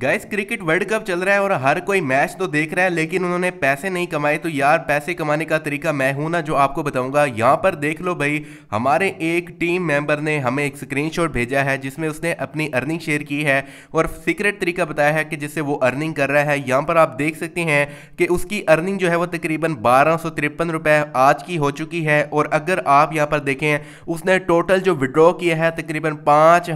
gas cricket world cup चल रहा है और हर कोई मैच तो देख रहा है लेकिन उन्होंने पैसे नहीं कमाए तो यार पैसे कमाने का तरीका मैं हूं ना जो आपको बताऊंगा यहाँ पर देख लो भाई हमारे एक टीम मेंबर ने हमें एक स्क्रीनशॉट भेजा है जिसमें उसने अपनी अर्निंग शेयर की है और सीक्रेट तरीका बताया है कि जिससे वो अर्निंग कर रहा है यहाँ पर आप देख सकते हैं कि उसकी अर्निंग जो है वो तकरीबन बारह सौ आज की हो चुकी है और अगर आप यहाँ पर देखें उसने टोटल जो विड्रॉ किया है तकरीबन पाँच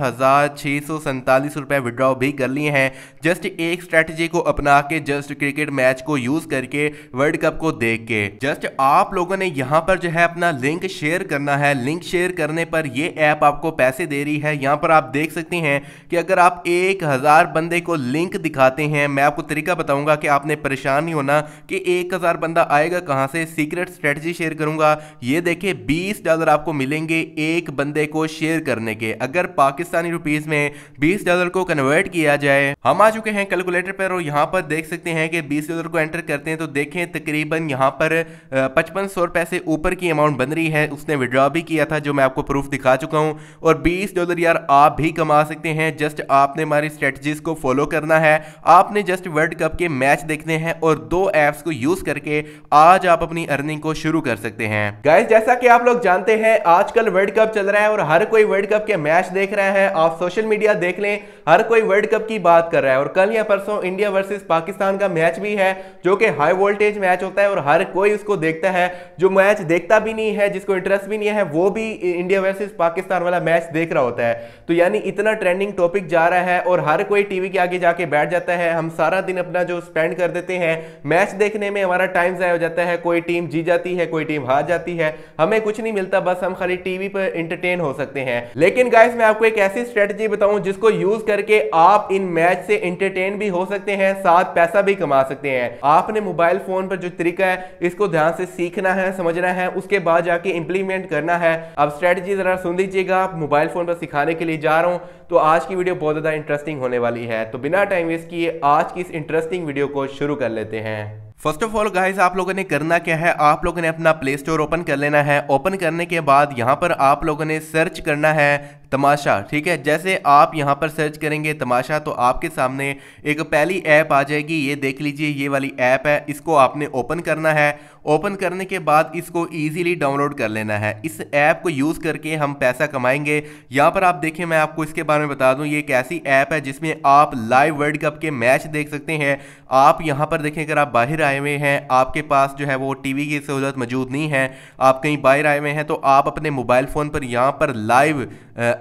विड्रॉ भी कर लिए हैं जस्ट एक स्ट्रेटजी को अपना के जस्ट क्रिकेट मैच को यूज करके वर्ल्ड कप को देख के जस्ट आप लोगों ने यहाँ पर जो है अपना लिंक शेयर करना है लिंक शेयर करने पर ये ऐप आपको पैसे दे रही है यहाँ पर आप देख सकते हैं कि अगर आप एक हज़ार बंदे को लिंक दिखाते हैं मैं आपको तरीका बताऊंगा कि आपने परेशान नहीं होना कि एक हज़ार बंदा आएगा कहाँ से सीक्रेट स्ट्रेटजी शेयर करूंगा ये देखे बीस डॉलर आपको मिलेंगे एक बंदे को शेयर करने के अगर पाकिस्तानी रुपीज़ में बीस डॉलर को कन्वर्ट किया जाए हम हम आ चुके हैं कैलकुलेटर पर और यहाँ पर देख सकते हैं कि बीस डॉलर को एंटर करते हैं तो देखें तकरीबन यहाँ पर पचपन सौ रुपए से ऊपर की अमाउंट बन रही है उसने विड्रॉ भी किया था जो मैं आपको प्रूफ दिखा चुका हूँ और बीस डॉलर यार आप भी कमा सकते हैं जस्ट आपने हमारी स्ट्रेटजीज को फॉलो करना है आपने जस्ट वर्ल्ड कप के मैच देखने हैं और दो ऐप्स को यूज करके आज आप अपनी अर्निंग को शुरू कर सकते हैं गाइज जैसा कि आप लोग जानते हैं आजकल वर्ल्ड कप चल रहा है और हर कोई वर्ल्ड कप के मैच देख रहा है आप सोशल मीडिया देख लें हर कोई वर्ल्ड कप की बात कर रहा है और कल या परसों इंडिया वर्सेस पाकिस्तान का मैच भी है जो कि हाई वोल्टेज मैच होता है और हर कोई उसको देखता है जो मैच देखता भी नहीं है जिसको इंटरेस्ट भी नहीं है वो भी इंडिया वर्सेज पाकिस्तान वाला मैच देख रहा होता है तो यानी इतना ट्रेंडिंग टॉपिक जा रहा है और हर कोई टीवी के आगे जाके बैठ जाता है हम सारा दिन अपना जो स्पेंड कर देते हैं मैच देखने में हमारा टाइम ज़ाया हो जाता है कोई टीम जी जाती है कोई टीम हार जाती है हमें कुछ नहीं मिलता बस हम खाली टीवी पर इंटरटेन हो सकते हैं लेकिन गाइस मैं आपको एक ऐसी स्ट्रेटजी बताऊं जिसको यूज करके आप इन मैच से इंटरटेन भी हो सकते हैं साथ पैसा भी कमा सकते हैं आपने मोबाइल फोन पर जो तरीका है इसको ध्यान से सीखना है समझना है उसके बाद जाके इंप्लीमेंट करना है अब स्ट्रेटजी जरा सुन लीजिएगा मोबाइल फोन पर सिखाने के लिए जा रहा हूँ तो आज की वीडियो बहुत ज़्यादा इंटरेस्टिंग होने वाली है तो बिना टाइम वेस्ट किए आज की इस इंटरेस्टिंग वीडियो को शुरू कर लेते हैं फर्स्ट ऑफ ऑल गाइस आप लोगों ने करना क्या है आप लोगों ने अपना प्ले स्टोर ओपन कर लेना है ओपन करने के बाद यहाँ पर आप लोगों ने सर्च करना है तमाशा ठीक है जैसे आप यहाँ पर सर्च करेंगे तमाशा तो आपके सामने एक पहली ऐप आ जाएगी ये देख लीजिए ये वाली ऐप है इसको आपने ओपन करना है ओपन करने के बाद इसको ईजिली डाउनलोड कर लेना है इस ऐप को यूज़ करके हम पैसा कमाएंगे यहाँ पर आप देखें मैं आपको इसके बारे में बता दूँ ये एक ऐसी ऐप है जिसमें आप लाइव वर्ल्ड कप के मैच देख सकते हैं आप यहाँ पर देखें अगर आप बाहर आए हुए हैं आपके पास जो है वो टीवी की सहूलत मौजूद नहीं है आप कहीं बाहर आए हुए हैं तो आप अपने मोबाइल फ़ोन पर यहाँ पर लाइव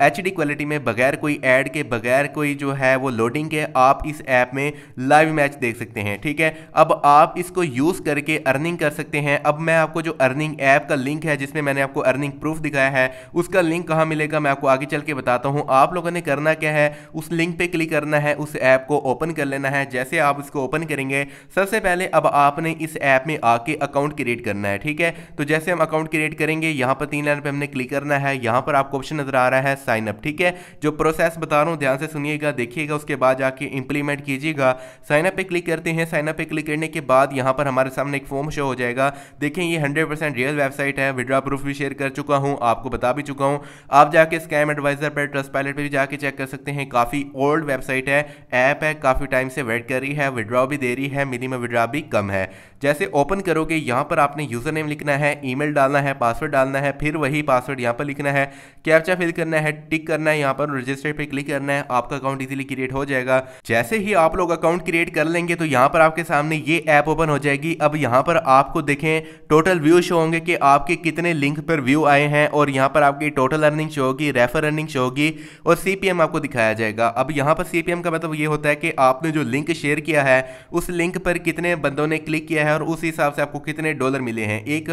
एच डी क्वालिटी में बगैर कोई ऐड के बगैर कोई जो है वो लोडिंग के आप इस ऐप में लाइव मैच देख सकते हैं ठीक है अब आप इसको यूज़ करके अर्निंग कर सकते हैं अब मैं आपको जो अर्निंग ऐप का लिंक है जिसमें मैंने आपको अर्निंग प्रूफ दिखाया है उसका लिंक कहाँ मिलेगा मैं आपको आगे चल के बताता हूँ आप लोगों ने करना क्या है उस लिंक पर क्लिक करना है उस ऐप को ओपन कर लेना है जैसे आप इसको ओपन करेंगे सबसे पहले अब आपने इस ऐप में आके अकाउंट क्रिएट करना है ठीक है तो जैसे हम अकाउंट क्रिएट करेंगे यहाँ पर तीन लाइन पर हमने क्लिक करना है यहाँ पर आपको ऑप्शन नजर आ रहा है साइनअप ठीक है जो प्रोसेस बता रहा हूँ ध्यान से सुनिएगा देखिएगा उसके बाद जाके इंप्लीमेंट कीजिएगा साइनअप पे क्लिक करते हैं साइनअप पे क्लिक करने के बाद यहाँ पर हमारे सामने एक फॉर्म शो हो जाएगा देखें ये हंड्रेड परसेंट रियल वेबसाइट है विड्रा प्रूफ भी शेयर कर चुका हूँ आपको बता भी चुका हूँ आप जाके स्कैम एडवाइजर पर ट्रस्ट पायलट पर भी जाके चेक कर सकते हैं काफ़ी ओल्ड वेबसाइट है ऐप है काफ़ी टाइम से वेट कर रही है विड्रॉ भी दे रही है मिनिमम विड्रा भी कम है जैसे ओपन करोगे यहाँ पर आपने यूज़र नेम लिखना है ईमेल डालना है पासवर्ड डालना है फिर वही पासवर्ड यहाँ पर लिखना है कैप्चा फिल करना है टिक करना है यहाँ पर रजिस्टर पे क्लिक करना है आपका अकाउंट इजीली क्रिएट हो जाएगा जैसे ही आप लोग अकाउंट क्रिएट कर लेंगे तो यहाँ पर आपके सामने ये ऐप ओपन हो जाएगी अब यहाँ पर आपको देखें टोटल व्यू शो होंगे कि आपके कितने लिंक पर व्यू आए हैं और यहाँ पर आपकी टोटल अर्निंग शो होगी रेफर अर्निंग शो होगी और सी आपको दिखाया जाएगा अब यहाँ पर सी का मतलब ये होता है कि आपने जो लिंक शेयर किया है उस लिंक पर कितने बंदों ने क्लिक किया है और उस हिसाब से आपको कितने डॉलर मिले हैं एक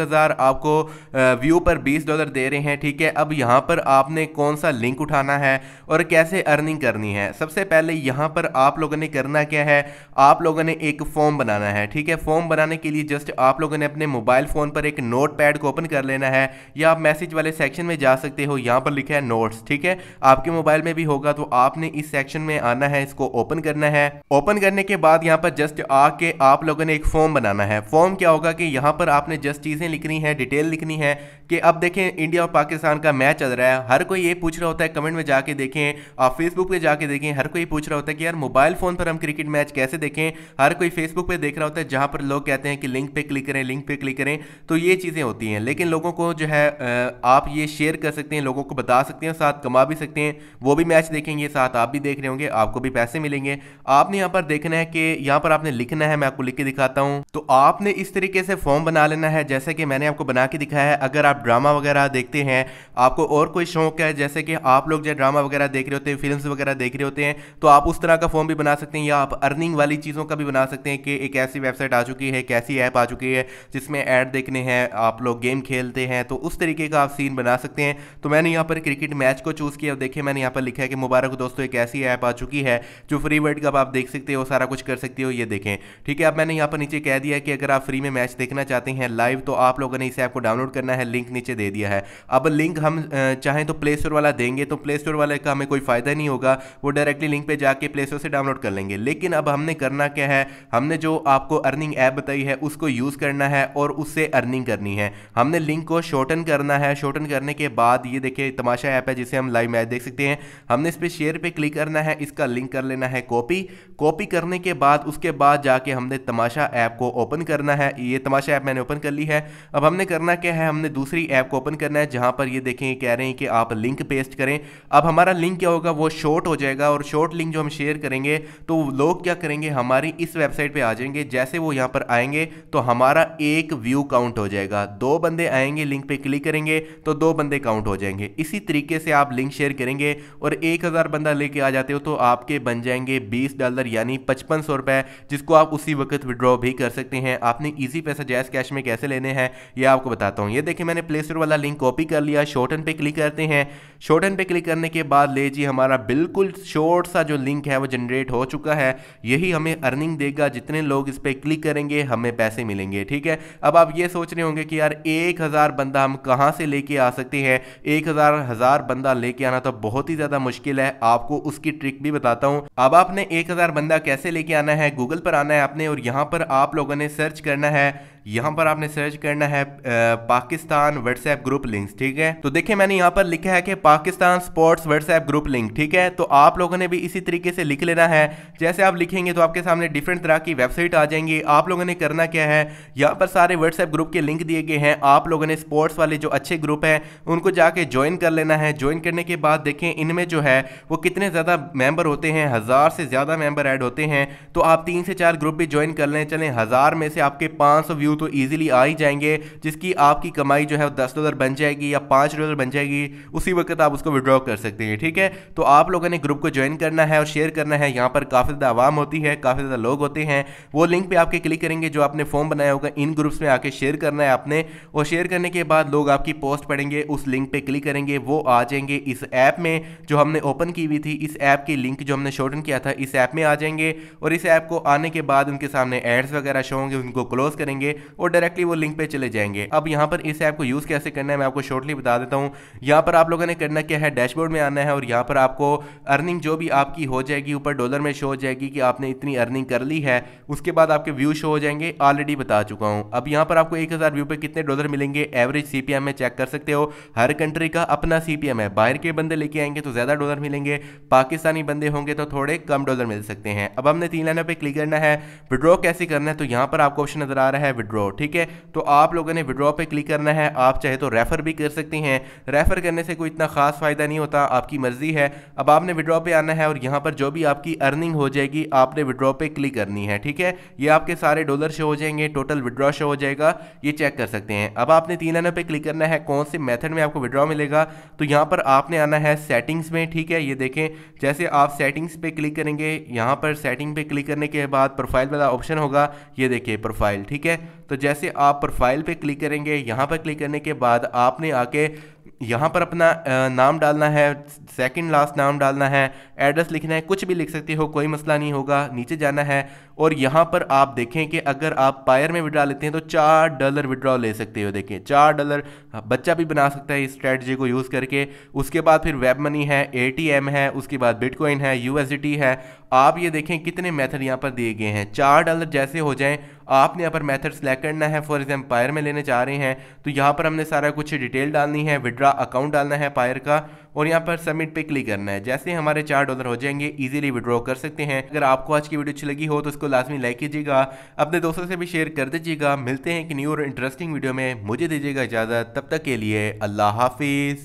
आपको व्यू पर बीस डॉलर दे रहे हैं ठीक है अब यहाँ पर आपने कौन सा लिंक उठाना है और कैसे अर्निंग करनी है सबसे पहले यहाँ पर आप लोगों ने करना क्या है आप लोगों ने एक फॉर्म बनाना है ठीक है फॉर्म बनाने के लिए जस्ट आप लोगों ने अपने मोबाइल फ़ोन पर एक नोट पैड को ओपन कर लेना है या आप मैसेज वाले सेक्शन में जा सकते हो यहाँ पर लिखा है नोट्स ठीक है आपके मोबाइल में भी होगा तो आपने इस सेक्शन में आना है इसको ओपन करना है ओपन करने के बाद यहाँ पर जस्ट आके आप लोगों ने एक फॉर्म बनाना है फॉर्म क्या होगा कि यहाँ पर आपने जस्ट चीज़ें लिखनी है डिटेल लिखनी है कि अब देखें इंडिया और पाकिस्तान का मैच चल रहा है हर कोई ये पूछ रहा होता है कमेंट में जाके देखें आप फेसबुक पे जाके देखें हर कोई पूछ रहा होता है कि यार मोबाइल फ़ोन पर हम क्रिकेट मैच कैसे देखें हर कोई फेसबुक पे देख रहा होता है जहाँ पर लोग कहते हैं कि लिंक पे क्लिक करें लिंक पे क्लिक करें तो ये चीज़ें होती हैं लेकिन लोगों को जो है आप ये शेयर कर सकते हैं लोगों को बता सकते हैं साथ कमा भी सकते हैं वो भी मैच देखेंगे साथ आप भी देख रहे होंगे आपको भी पैसे मिलेंगे आपने यहाँ पर देखना है कि यहाँ पर आपने लिखना है मैं आपको लिख के दिखाता हूँ तो आपने इस तरीके से फॉर्म बना लेना है जैसे कि मैंने आपको बना के दिखाया है अगर आप आप ड्रामा वगैरह देखते हैं आपको और कोई शौक है जैसे कि आप लोग जो ड्रामा वगैरह देख रहे होते हैं फिल्म वगैरह देख रहे होते हैं तो आप उस तरह का फॉर्म भी बना सकते हैं या आप अर्निंग वाली चीज़ों का भी बना सकते हैं कि एक ऐसी वेबसाइट आ चुकी है एक ऐसी ऐप आ चुकी है जिसमें ऐड देखने हैं आप लोग गेम खेलते हैं तो उस तरीके का आप सीन बना सकते हैं तो मैंने यहाँ पर क्रिकेट मैच को चूज़ किया देखिए मैंने यहाँ पर लिखा है कि मुबारक दोस्तों एक ऐसी ऐप आ चुकी है जो फ्री वर्ल्ड कप आप देख सकते हो सारा कुछ कर सकते हो ये देखें ठीक है अब मैंने यहाँ पर नीचे कह दिया कि अगर आप फ्री में मैच देखना चाहते हैं लाइव तो आप लोगों ने इस ऐप को डाउनलोड करना है लिंक लिंक नीचे दे दिया है अब लिंक हम चाहें तो प्ले स्टोर वाला देंगे तो प्ले स्टोर वाले का हमें कोई फ़ायदा नहीं होगा वो डायरेक्टली लिंक पे जाके प्ले स्टोर से डाउनलोड कर लेंगे लेकिन अब हमने करना क्या है हमने जो आपको अर्निंग ऐप बताई है उसको यूज़ करना है और उससे अर्निंग करनी है हमने लिंक को शॉर्टन करना है शॉर्टन करने के बाद ये देखिए तमाशा ऐप है जिसे हम लाइव मैच देख सकते हैं हमने इस पर शेयर पर क्लिक करना है इसका लिंक कर लेना है कॉपी कॉपी करने के बाद उसके बाद जाके हमने तमाशा ऐप को ओपन करना है ये तमाशा ऐप मैंने ओपन कर ली है अब हमने करना क्या है हमने दूसरे दूसरी ऐप को ओपन करना है जहां पर ये देखें कह रहे हैं कि आप लिंक पेस्ट करें अब हमारा लिंक क्या होगा वो शॉर्ट हो जाएगा और शॉर्ट लिंक जो हम शेयर करेंगे तो लोग क्या करेंगे हमारी इस वेबसाइट पर आ जाएंगे जैसे वो यहाँ पर आएंगे तो हमारा एक व्यू काउंट हो जाएगा दो बंदे आएंगे लिंक पर क्लिक करेंगे तो दो बंदे काउंट हो जाएंगे इसी तरीके से आप लिंक शेयर करेंगे और एक बंदा लेके आ जाते हो तो आपके बन जाएंगे बीस डॉलर यानी पचपन सौ जिसको आप उसी वक्त विड्रॉ भी कर सकते हैं आपने ईजी पैसा जैस कैश में कैसे लेने हैं ये आपको बताता हूं ये देखिए मैंने प्ले स्टोर वाला लिंक कॉपी कर लिया शॉर्टन पे क्लिक करते हैं शॉर्टन पे क्लिक करने के बाद ले जी हमारा बिल्कुल शॉर्ट सा जो लिंक है वो जनरेट हो चुका है यही हमें अर्निंग देगा जितने लोग इस पर क्लिक करेंगे हमें पैसे मिलेंगे ठीक है अब आप ये सोच रहे होंगे कि यार एक बंदा हम कहाँ से लेके आ सकते हैं एक हज़ार बंदा लेके आना तो बहुत ही ज़्यादा मुश्किल है आपको उसकी ट्रिक भी बताता हूँ अब आपने एक बंदा कैसे लेके आना है गूगल पर आना है आपने और यहाँ पर आप लोगों ने सर्च करना है यहाँ पर आपने सर्च करना है Pakistan Pakistan WhatsApp group link ठीक है तो देखिये मैंने यहाँ पर लिखा है कि Pakistan sports WhatsApp group link ठीक है तो आप लोगों ने भी इसी तरीके से लिख लेना है जैसे आप लिखेंगे तो आपके सामने डिफरेंट तरह की वेबसाइट आ जाएंगी आप लोगों ने करना क्या है यहाँ पर सारे व्हाट्सएप ग्रुप के लिंक दिए गए हैं आप लोगों ने स्पोर्ट्स वाले जो अच्छे ग्रुप हैं उनको जाके ज्वाइन कर लेना है ज्वाइन करने के बाद देखें इनमें जो है वो कितने ज़्यादा मेंबर होते हैं हज़ार से ज़्यादा मेंबर ऐड होते हैं तो आप तीन से चार ग्रुप भी ज्वाइन कर लें चलें हज़ार में से आपके पाँच व्यू तो ईजिली आ ही जाएंगे जिसकी आपकी कमाई जो है है वो दस डॉलर बन जाएगी या पाँच डॉलर बन जाएगी उसी वक्त आप उसको विड्रॉ कर सकते हैं ठीक है तो आप लोगों ने ग्रुप को ज्वाइन करना है और शेयर करना है यहाँ पर काफ़ी ज़्यादा आवाम होती है काफ़ी ज़्यादा लोग होते हैं वो लिंक पर आपके क्लिक करेंगे जो आपने फॉर्म बनाया होगा इन ग्रुप्स में आके शेयर करना है आपने और शेयर करने के बाद लोग आपकी पोस्ट पढ़ेंगे उस लिंक पर क्लिक करेंगे वो आ जाएंगे इस ऐप में जो हमने ओपन की हुई थी इस ऐप की लिंक जो हमने शॉर्टन किया था इस ऐप में आ जाएंगे और इस ऐप को आने के बाद उनके सामने एड्स वगैरह शो होंगे उनको क्लोज करेंगे और डायरेक्टली वो लिंक पे चले जाएंगे अब यहाँ पर इस ऐप को यूज़ कैसे करना है मैं आपको शॉर्टली बता देता हूँ यहाँ पर आप लोगों ने करना क्या है डैशबोर्ड में आना है और यहाँ पर आपको अर्निंग जो भी आपकी हो जाएगी ऊपर डॉलर में शो हो जाएगी कि आपने इतनी अर्निंग कर ली है उसके बाद आपके व्यू शो हो जाएंगे ऑलरेडी बता चुका हूँ अब यहाँ पर आपको एक व्यू पर कितने डॉलर मिलेंगे एवरेज सी में चेक कर सकते हो हर कंट्री का अपना सी है बाहर के बंदे लेके आएंगे तो ज़्यादा डॉलर मिलेंगे पाकिस्तानी बंदे होंगे तो थोड़े कम डॉलर मिल सकते हैं अब हमने तीन लाइनों पर क्लिक करना है विड्रॉ कैसे करना है तो यहाँ पर आपको ऑप्शन नजर आ रहा है विड्रॉ ठीक है तो आप लोगों ने विड्रॉ पे क्लिक करना है आप चाहे तो रेफ़र भी कर सकती हैं रेफ़र करने से कोई इतना ख़ास फ़ायदा नहीं होता आपकी मर्ज़ी है अब आपने विड्रॉ पे आना है और यहां पर जो भी आपकी अर्निंग हो जाएगी आपने विड्रॉ पे क्लिक करनी है ठीक है ये आपके सारे डॉलर शो हो जाएंगे टोटल विड्रॉ शो हो जाएगा ये चेक कर सकते हैं अब आपने तीन एन पे क्लिक करना है कौन से मेथड में आपको विड्रॉ मिलेगा तो यहां पर आपने आना है सेटिंग्स में ठीक है ये देखें जैसे आप सेटिंग्स पर क्लिक करेंगे यहां पर सेटिंग पे क्लिक करने के बाद प्रोफाइल वाला ऑप्शन होगा ये देखिए प्रोफाइल ठीक है तो जैसे आप प्रोफाइल पे क्लिक करेंगे यहाँ पर क्लिक करने के बाद आपने आके यहाँ पर अपना नाम डालना है सेकंड लास्ट नाम डालना है एड्रेस लिखना है कुछ भी लिख सकते हो कोई मसला नहीं होगा नीचे जाना है और यहाँ पर आप देखें कि अगर आप पायर में विड्रा लेते हैं तो चार डॉलर विड्रॉ ले सकते हो देखें चार डॉलर हाँ, बच्चा भी बना सकता है इस स्ट्रेटजी को यूज़ करके उसके बाद फिर वेब मनी है ए है उसके बाद बिटकॉइन है यू है आप ये देखें कितने मैथड यहाँ पर दिए गए हैं चार डॉलर जैसे हो जाएँ आपने यहाँ पर मैथड सेलेक्ट करना है फॉर एग्जाम्पल पायर में लेने जा रहे हैं तो यहाँ पर हमने सारा कुछ डिटेल डालनी है विड्रा अकाउंट डालना है पायर का और यहाँ पर सबमिट पे क्लिक करना है जैसे हमारे चार डॉलर हो जाएंगे इजीली विड्रॉ कर सकते हैं अगर आपको आज की वीडियो अच्छी लगी हो तो इसको लाजमी लाइक कीजिएगा अपने दोस्तों से भी शेयर कर दीजिएगा मिलते हैं कि न्यू और इंटरेस्टिंग वीडियो में मुझे दीजिएगा इजाज़त तब तक के लिए अल्लाह हाफिज़